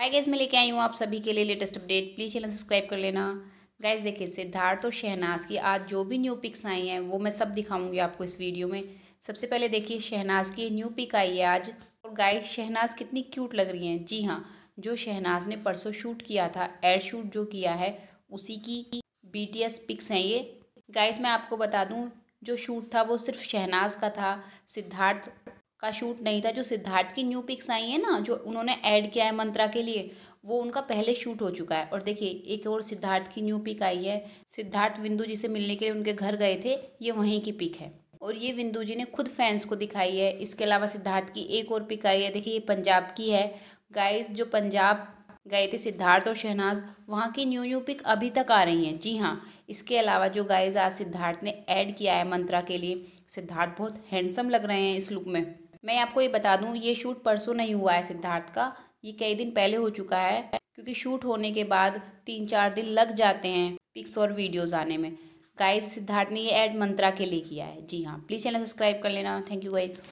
hi guys मैं लेके आई हूँ आप सभी के लिए latest update please channel subscribe कर लेना गैस देखिए सिद्धार्थ और शहनाज की आज जो भी न्यू पिक्स आई हैं वो मैं सब दिखाऊंगी आपको इस वीडियो में सबसे पहले देखिए शहनाज की न्यू पिक आई है आज और गाइस शहनाज कितनी क्यूट लग रही हैं जी हाँ जो शहनाज ने परसों शूट किया था एयर शूट जो किया है उसी की बी टी पिक्स हैं ये गाइस मैं आपको बता दूँ जो शूट था वो सिर्फ शहनाज का था सिद्धार्थ का शूट नहीं था जो सिद्धार्थ की न्यू पिक्स आई है ना जो उन्होंने ऐड किया है मंत्रा के लिए वो उनका पहले शूट हो चुका है और देखिए एक और सिद्धार्थ की न्यू पिक आई है सिद्धार्थ विंदु जी से मिलने के लिए उनके घर गए थे ये वहीं की पिक है और ये विंदु जी ने खुद फैंस को दिखाई है इसके अलावा सिद्धार्थ की एक और पिक आई है देखिए ये पंजाब की है गाइस जो पंजाब गए थे सिद्धार्थ और शहनाज वहाँ की न्यू न्यू पिक अभी तक आ रही हैं जी हाँ इसके अलावा जो गाइज आज सिद्धार्थ ने ऐड किया है मंत्रा के लिए सिद्धार्थ बहुत हैंडसम लग रहे हैं इस लुक में मैं आपको ये बता दूं ये शूट परसों नहीं हुआ है सिद्धार्थ का ये कई दिन पहले हो चुका है क्योंकि शूट होने के बाद तीन चार दिन लग जाते हैं पिक्स और वीडियोज़ आने में गाइस सिद्धार्थ ने ये एड मंत्रा के लिए किया है जी हाँ प्लीज़ चैनल सब्सक्राइब कर लेना थैंक यू गाइस